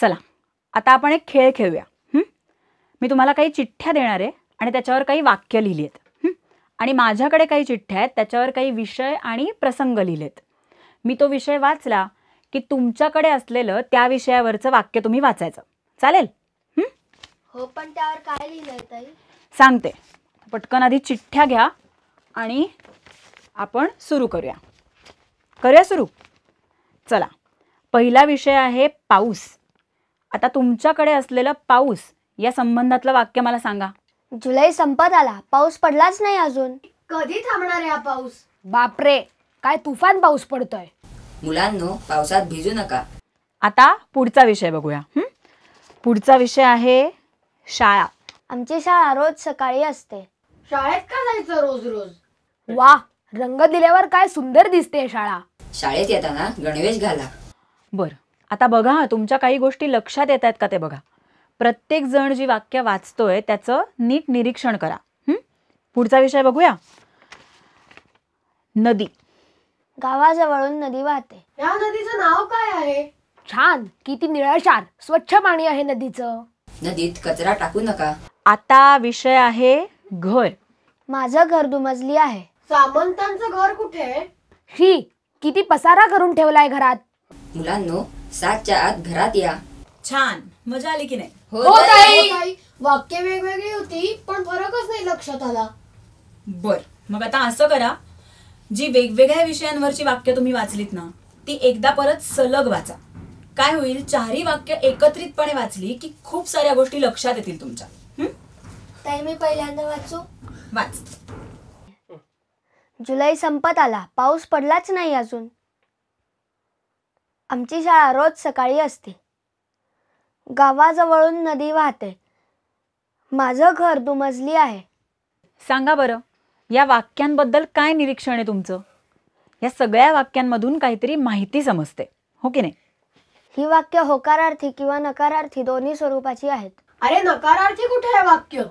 चला आता आपण एक खेळ खेळूया मी तुम्हाला काही चिठ्ठ्या देणार आहे आणि त्याच्यावर काही वाक्य लिहिली आहेत आणि माझ्याकडे काही चिठ्ठ्या आहेत त्याच्यावर काही विषय आणि प्रसंग लिहिलेत मी तो विषय वाचला की तुमच्याकडे असलेलं त्या विषयावरचं वाक्य तुम्ही वाचायचं चालेल हो पण त्यावर काय लिहिलंय सांगते पटकन आधी चिठ्ठ्या घ्या आणि आपण सुरू करूया करूया सुरू चला पहिला विषय आहे पाऊस आता तुमच्याकडे असलेला पाऊस या संबंधातलं वाक्य मला सांगा जुलै संपत आला पाऊस पडलाच नाही अजून कधी थांबणार आहे हा पाऊस बापरे काय तुफान पाऊस पडतोय मुलांनो पावसात भिजू नका आता पुढचा विषय बघूया पुढचा विषय आहे शाळा आमची शाळा रोज सकाळी असते शाळेत का जायचं रोज रोज वा रंग दिल्यावर काय सुंदर दिसते शाळा शाळेत येताना गणवेश घाला बरं आता बघा तुमच्या काही गोष्टी लक्षात येत आहेत का ते बघा प्रत्येक जण जी वाक्य वाचतोय त्याचं नीट निरीक्षण करा पुढचा विषय बघूया नदी गावाजवळून नदी वाहते या नदीचं नाव काय आहे छान किती निळाशार स्वच्छ पाणी आहे नदीचं नदीत कचरा टाकू नका आता विषय आहे घर माझं घर दुमजली आहे सामंतांचं घर कुठे ही किती पसारा करून ठेवलाय घरात मुलांनो सातच्या आत घरात या छान मजा आली की नाही हो, हो ताई वाक्य वेगवेगळी होती पण फरकच नाही लक्षात आला बर मग आता असं करा जी वेगवेगळ्या विषयांवरची वाक्य तुम्ही वाचलीत ना ती एकदा परत सलग वाचा काय होईल चारही वाक्य एकत्रितपणे वाचली की खूप साऱ्या गोष्टी लक्षात येतील तुमच्या ताई मी पहिल्यांदा वाचू वाच जुलै संपत आला पाऊस पडलाच नाही अजून आमची शाळा रोज सकाळी असते गावाजवळून नदी वाहते माझं घर दुमजली आहे सांगा बरं या वाक्यांबद्दल काय निरीक्षण आहे तुमचं या सगळ्या वाक्यांमधून काहीतरी माहिती समजते हो की नाही ही वाक्य होकारार्थी किंवा नकारार्थी दोन्ही स्वरूपाची आहेत अरे नकारार्थी कुठे आहे वाक्य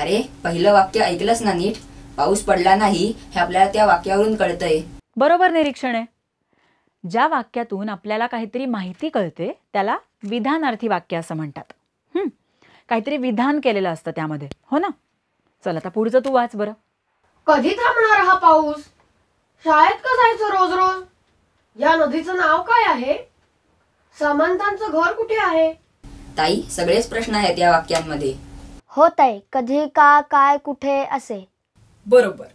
अरे पहिलं वाक्य ऐकलंच ना नीट पाऊस पडला नाही हे आपल्याला त्या वाक्यावरून कळतंय बरोबर निरीक्षण आहे ज्या वाक्यातून आपल्याला काहीतरी माहिती कळते त्याला विधानार्थी वाक्य असं म्हणतात काहीतरी विधान केलेलं असतं त्यामध्ये हो ना चल आता पुढचं तू वाच बर कधी थांबणार हा पाऊस शाळेत का जायचं रोज रोज या नदीचं नाव काय आहे सामंतांचं घर कुठे आहे ताई सगळेच प्रश्न आहेत या वाक्यांमध्ये हो ताई कधी का काय कुठे असे बरोबर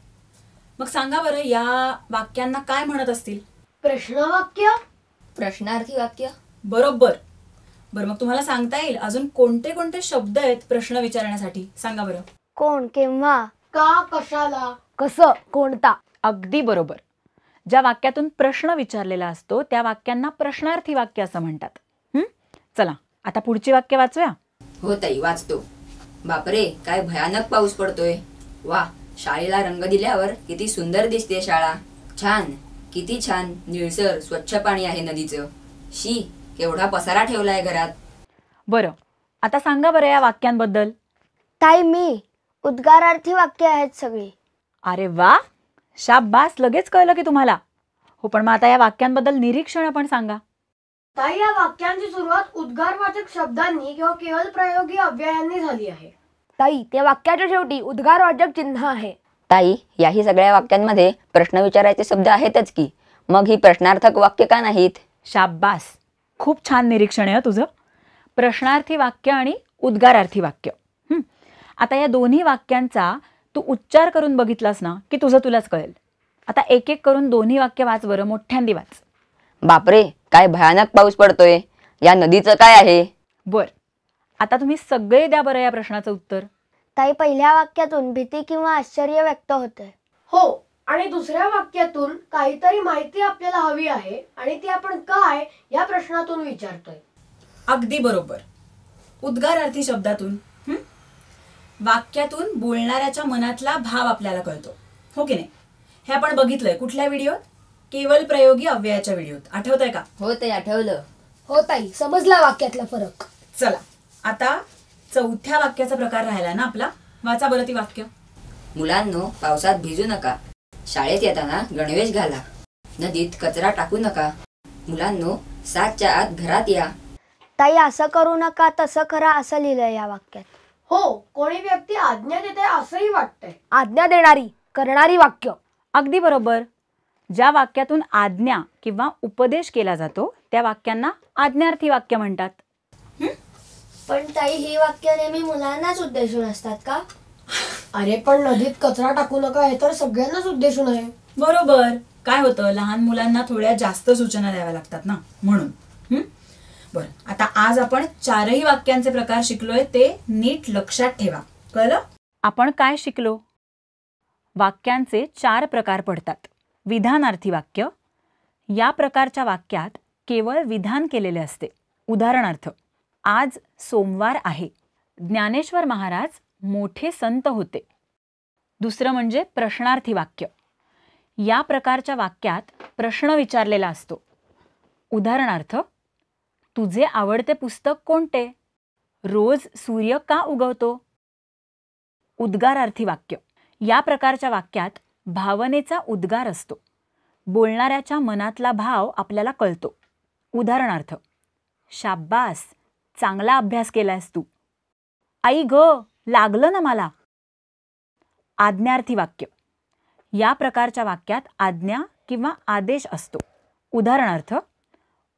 मग सांगा बरं या वाक्यांना काय म्हणत असतील प्रश्नवाक्य प्रश्नार्थी वाक्य बरोबर बरं मग तुम्हाला सांगता येईल अजून कोणते कोणते शब्द आहेत प्रश्न विचारण्यासाठी सांगा बरं कोण केव्हा का कशाला कसं कोणता अगदी बरोबर ज्या वाक्यातून प्रश्न विचारलेला असतो त्या वाक्यांना प्रश्नार्थी वाक्य असं म्हणतात हम्म चला आता पुढची वाक्य वाचूया हो ताई वाचतो बापरे काय भयानक पाऊस पडतोय वा शाळेला रंग दिल्यावर किती सुंदर दिसते शाळा छान किती छान निळसर स्वच्छ पाणी आहे नदीचं शी केवढा पसारा ठेवलाय घरात बर आता सांगा बरं या वाक्यांबद्दल ताई मी उद्गारार्थी वाक्य आहेत सगळी अरे वा शाबास लगेच कळलं की तुम्हाला हो पण मग आता या वाक्यांबद्दल निरीक्षण आपण सांगा ताई या वाक्यांची सुरुवात उद्गारवाचक शब्दांनी किंवा केवळ प्रयोगी अव्ययांनी झाली आहे ताई त्या वाक्याच्या शेवटी उद्गारवाचक चिन्ह आहे ताई याही सगळ्या वाक्यांमध्ये प्रश्न विचारायचे शब्द आहेतच की मग ही प्रश्नार्थक वाक्य का नाहीत शाब्बास खूप छान निरीक्षण आहे तुझं प्रश्नार्थी वाक्य आणि उद्गारार्थी वाक्य आता या दोन्ही वाक्यांचा तू उच्चार करून बघितलास ना की तुझं तुलाच कळेल आता एक एक करून दोन्ही वाक्य वाच बरं मोठ्यांदी वाच बापरे काय भयानक पाऊस पडतोय या नदीचं काय आहे बर आता तुम्ही सगळे द्या बरं या प्रश्नाचं उत्तर ताई पहिल्या वाक्यातून भीती किंवा आश्चर्य व्यक्त होते हो आणि दुसऱ्या वाक्यातून काहीतरी माहिती आपल्याला हवी आहे आणि ती आपण काय या प्रश्नातून विचारतोय अगदी बरोबर उद्गारार्थी शब्दातून वाक्यातून बोलणाऱ्याच्या मनातला भाव आपल्याला कळतो हो की नाही हे आपण बघितलंय कुठल्या व्हिडिओत केवळ प्रयोगी अव्ययाच्या व्हिडिओत आठवत आहे का हो ते आठवलं हो ताई समजला वाक्यातला फरक चला आता चौथ्या वाक्याचा प्रकार राहिला ना आपला वाचा बरं ती वाक्य मुलांनो पावसात भिजू नका शाळेत येताना गणवेश घाला नदीत कचरा टाकू नका मुलांनो सातच्या आत घरात या ताई असं करू नका तसं करा असं लिहिलंय या वाक्यात हो कोणी व्यक्ती आज्ञा देते असंही वाटतंय आज्ञा देणारी करणारी वाक्य अगदी बरोबर ज्या वाक्यातून आज्ञा किंवा उपदेश केला जातो त्या वाक्यांना आज्ञार्थी वाक्य म्हणतात पण ताई ही वाक्य नेहमी मुलांनाच उद्देशून असतात का अरे पण नदीत कचरा टाकू नका हे तर सगळ्यांनाच उद्देशून आहे बरोबर काय होतं लहान मुलांना थोड्या जास्त सूचना द्याव्या लागतात ना म्हणून हं? आता आज आपण चारही वाक्यांचे प्रकार शिकलोय ते नीट लक्षात ठेवा कळलं आपण काय शिकलो वाक्यांचे चार प्रकार पडतात विधानार्थी वाक्य या प्रकारच्या वाक्यात केवळ विधान केलेले असते उदाहरणार्थ आज सोमवार आहे ज्ञानेश्वर महाराज मोठे संत होते दुसरं म्हणजे प्रश्नार्थी वाक्य या प्रकारच्या वाक्यात प्रश्न विचारलेला असतो उदाहरणार्थ तुझे आवडते पुस्तक कोणते रोज सूर्य का उगवतो उद्गारार्थी वाक्य या प्रकारच्या वाक्यात भावनेचा उद्गार असतो बोलणाऱ्याच्या मनातला भाव आपल्याला कळतो उदाहरणार्थ शाब्बास चांगला अभ्यास केलायस तू आई ग लागलं ना मला आज्ञार्थी वाक्य या प्रकारच्या वाक्यात आज्ञा किंवा आदेश असतो उदाहरणार्थ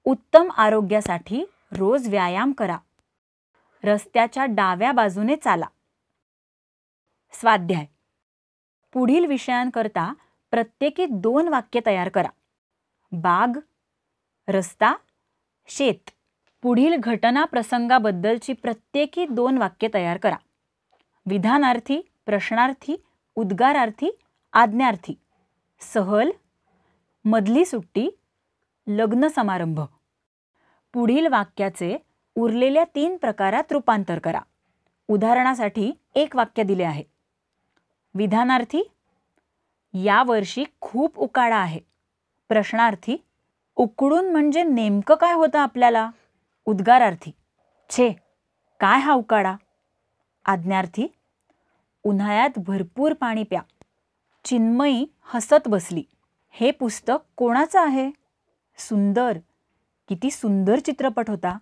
उत्तम आरोग्यासाठी रोज व्यायाम करा रस्त्याच्या डाव्या बाजूने चाला स्वाध्याय पुढील विषयांकरता प्रत्येकी दोन वाक्य तयार करा बाग रस्ता शेत पुढील घटना प्रसंगाबद्दलची प्रत्येकी दोन वाक्य तयार करा विधानार्थी प्रश्नार्थी उद्गारार्थी आज्ञार्थी सहल मधली सुट्टी लग्न समारंभ पुढील वाक्याचे उरलेल्या तीन प्रकारात रूपांतर करा उदाहरणासाठी एक वाक्य दिले आहे विधानार्थी यावर्षी खूप उकाडा आहे प्रश्नार्थी उकडून म्हणजे नेमकं काय होतं आपल्याला उद्गारार्थी छे काय हा उकाडा आज्ञार्थी उन्हाळ्यात भरपूर पाणी प्या चिन्मयी हसत बसली हे पुस्तक कोणाचं आहे सुंदर किती सुंदर चित्रपट होता